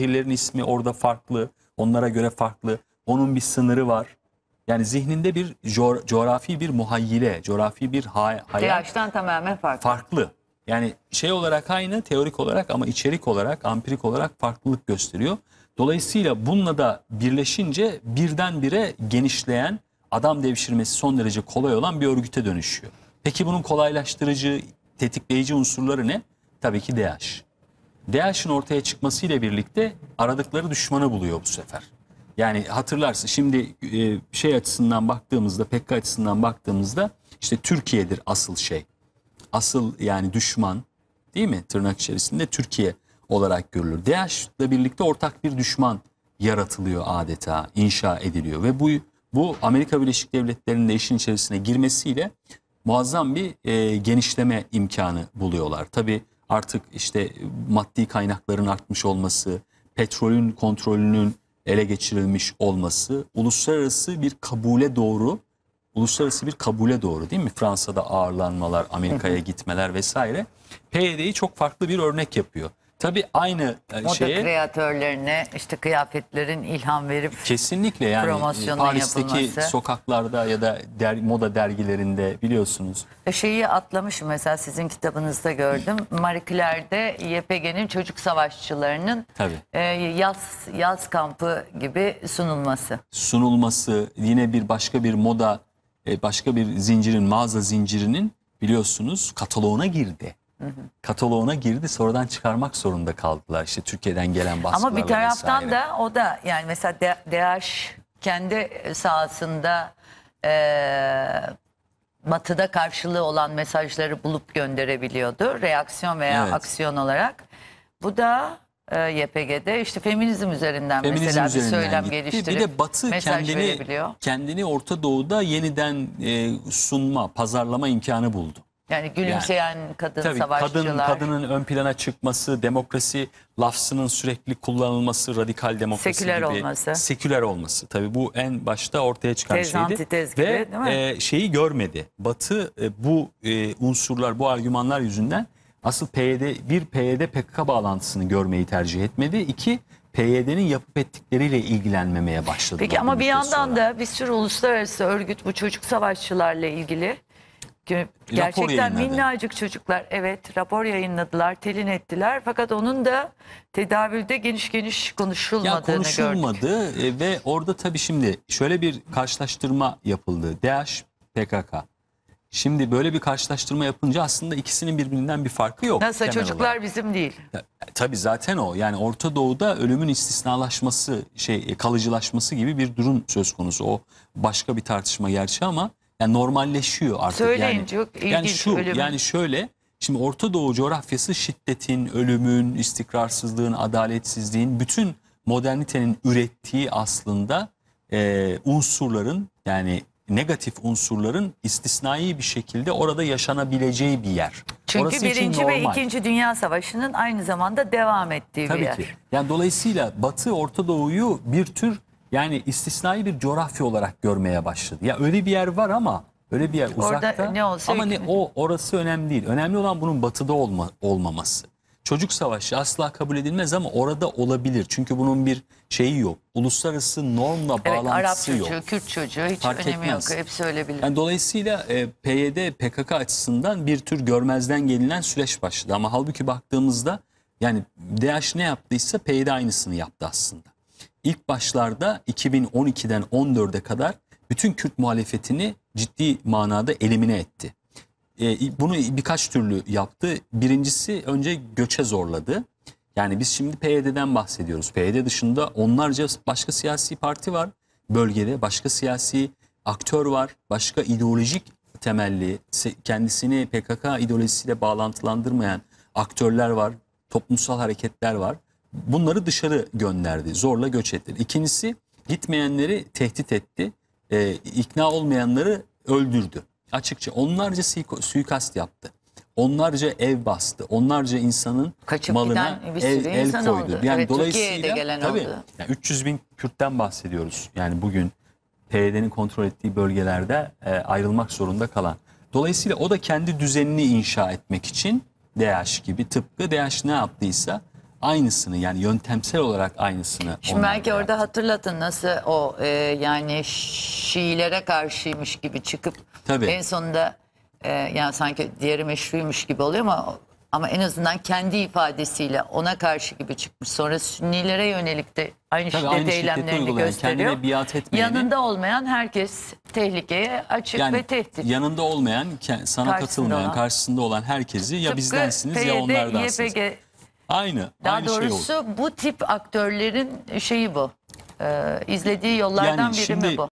şehirlerin ismi orada farklı, onlara göre farklı. Onun bir sınırı var. Yani zihninde bir co coğrafi bir muhayyile, coğrafi bir ha hayal. TH'den tamamen farklı. Farklı. Yani şey olarak aynı, teorik olarak ama içerik olarak, ampirik olarak farklılık gösteriyor. Dolayısıyla bununla da birleşince birdenbire genişleyen, adam devşirmesi son derece kolay olan bir örgüte dönüşüyor. Peki bunun kolaylaştırıcı, tetikleyici unsurları ne? Tabii ki DH. DAEŞ'in ortaya çıkmasıyla birlikte aradıkları düşmanı buluyor bu sefer. Yani hatırlarsın şimdi e, şey açısından baktığımızda PKK açısından baktığımızda işte Türkiye'dir asıl şey. Asıl yani düşman değil mi tırnak içerisinde Türkiye olarak görülür. DAEŞ'le birlikte ortak bir düşman yaratılıyor adeta inşa ediliyor ve bu bu Amerika Birleşik Devletleri'nin de işin içerisine girmesiyle muazzam bir e, genişleme imkanı buluyorlar. Tabi artık işte maddi kaynakların artmış olması, petrolün kontrolünün ele geçirilmiş olması uluslararası bir kabule doğru uluslararası bir kabule doğru değil mi? Fransa'da ağırlanmalar, Amerika'ya gitmeler vesaire. PYD'yi çok farklı bir örnek yapıyor. Tabii aynı e, Moda şeye kreatörlerine işte kıyafetlerin ilham verip kesinlikle yani Promosyonun Paris'teki yapılması. sokaklarda ya da der, moda dergilerinde biliyorsunuz. E, şeyi atlamışım mesela sizin kitabınızda gördüm. Marie Claire'de YPG'nin çocuk savaşçılarının Tabii. e, yaz yaz kampı gibi sunulması. sunulması yine bir başka bir moda e, başka bir zincirin mağaza zincirinin biliyorsunuz kataloğuna girdi kataloğuna girdi sonradan çıkarmak zorunda kaldılar işte Türkiye'den gelen baskılarla Ama bir taraftan vesaire. da o da yani mesela DH kendi sahasında e, batıda karşılığı olan mesajları bulup gönderebiliyordu. Reaksiyon veya evet. aksiyon olarak. Bu da e, YPG'de işte feminizm üzerinden feminizm mesela üzerinden bir söylem gitti. geliştirip bir de Batı kendini kendini Orta Doğu'da yeniden e, sunma, pazarlama imkanı buldu. Yani gülümseyen kadın Tabii kadın, savaşçılar. kadının ön plana çıkması, demokrasi lafzının sürekli kullanılması, radikal demokrasi Seküler gibi. olması. Seküler olması. Tabii bu en başta ortaya çıkan Tez, şeydi. antitez Ve e, şeyi görmedi. Batı e, bu e, unsurlar, bu argümanlar yüzünden asıl PYD, bir PYD PKK bağlantısını görmeyi tercih etmedi. İki PYD'nin yapıp ettikleriyle ilgilenmemeye başladı. Peki ama bir yandan da bir sürü uluslararası örgüt bu çocuk savaşçılarla ilgili Gerçekten minnacık çocuklar evet rapor yayınladılar, telin ettiler. Fakat onun da tedavülde geniş geniş konuşulmadığını ya konuşulmadı gördük. E, ve orada tabii şimdi şöyle bir karşılaştırma yapıldı. DH, PKK. Şimdi böyle bir karşılaştırma yapınca aslında ikisinin birbirinden bir farkı yok. Nasıl çocuklar olarak. bizim değil. Ya, e, tabii zaten o. Yani Orta Doğu'da ölümün istisnalaşması, şey e, kalıcılaşması gibi bir durum söz konusu. O başka bir tartışma gerçi ama yani normalleşiyor artık. Söyleyin yani, çok ilginç yani şu, ölüm. Yani şöyle şimdi Orta Doğu coğrafyası şiddetin, ölümün, istikrarsızlığın, adaletsizliğin bütün modernitenin ürettiği aslında e, unsurların yani negatif unsurların istisnai bir şekilde orada yaşanabileceği bir yer. Çünkü Orası birinci ve ikinci Dünya Savaşı'nın aynı zamanda devam ettiği Tabii bir yer. Tabii ki. Yani dolayısıyla Batı Orta Doğu'yu bir tür yani istisnai bir coğrafya olarak görmeye başladı. Ya öyle bir yer var ama öyle bir yer uzakta. Orada ne olsa ama ne o orası önemli değil. Önemli olan bunun batıda olma, olmaması. Çocuk savaşı asla kabul edilmez ama orada olabilir. Çünkü bunun bir şeyi yok. Uluslararası normla evet, bağlantısı Arap çocuğu, yok. Kürt çocuğu hiç Fark önemi etmez. yok. Hepsi ölebilir. Yani dolayısıyla e, PYD PKK açısından bir tür görmezden gelinen süreç başladı. Ama halbuki baktığımızda yani DH ne yaptıysa PYD aynısını yaptı aslında ilk başlarda 2012'den 14'e kadar bütün Kürt muhalefetini ciddi manada elimine etti. E, bunu birkaç türlü yaptı. Birincisi önce göçe zorladı. Yani biz şimdi PYD'den bahsediyoruz. PYD dışında onlarca başka siyasi parti var bölgede. Başka siyasi aktör var. Başka ideolojik temelli, kendisini PKK ideolojisiyle bağlantılandırmayan aktörler var. Toplumsal hareketler var bunları dışarı gönderdi. Zorla göç ettiler. İkincisi gitmeyenleri tehdit etti. E, ikna olmayanları öldürdü. Açıkça onlarca suikast yaptı. Onlarca ev bastı. Onlarca insanın Kaçıp malına giden bir el, koydu. oldu. Yani Evet, dolayısıyla gelen tabii oldu. yani 300 bin Kürt'ten bahsediyoruz. Yani bugün PYD'nin kontrol ettiği bölgelerde e, ayrılmak zorunda kalan. Dolayısıyla o da kendi düzenini inşa etmek için DH gibi tıpkı DH ne yaptıysa aynısını yani yöntemsel olarak aynısını. Şimdi belki orada hatırlatın nasıl o e, yani Şiilere karşıymış gibi çıkıp Tabii. en sonunda e, yani sanki diğeri meşruymuş gibi oluyor ama ama en azından kendi ifadesiyle ona karşı gibi çıkmış. Sonra Sünnilere yönelik de aynı Tabii şiddet aynı eylemlerini gösteriyor. Kendine biat etmeyeni, yanında olmayan herkes tehlikeye açık yani ve tehdit. Yanında olmayan, sana karşısında katılmayan, olan. karşısında olan herkesi ya Tıpkı bizdensiniz PYD, ya onlardansınız. YPG Aynı. Daha aynı doğrusu şey oldu. bu tip aktörlerin şeyi bu. Ee, izlediği yollardan yani biri şimdi, mi bu?